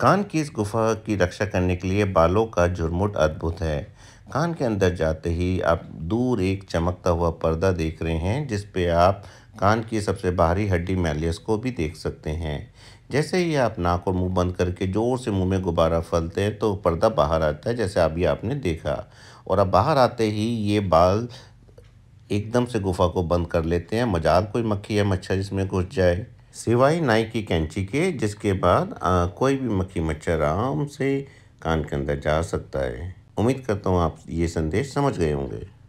कान की इस गुफा की रक्षा करने के लिए बालों का झुरमुट अद्भुत है कान के अंदर जाते ही आप दूर एक चमकता हुआ पर्दा देख रहे हैं जिस पे आप कान की सबसे बाहरी हड्डी मैलियस को भी देख सकते हैं जैसे ही आप नाक और मुंह बंद करके ज़ोर से मुंह में गुब्बारा फलते हैं तो पर्दा बाहर आता है जैसे अभी आपने देखा और अब बाहर आते ही ये बाल एकदम से गुफा को बंद कर लेते हैं मजाक कोई मक्खी या मच्छर इसमें घुस जाए सिवाय नाई की कैंची के जिसके बाद आ, कोई भी मक्खी मच्छर आराम से कान के अंदर जा सकता है उम्मीद करता हूँ आप ये संदेश समझ गए होंगे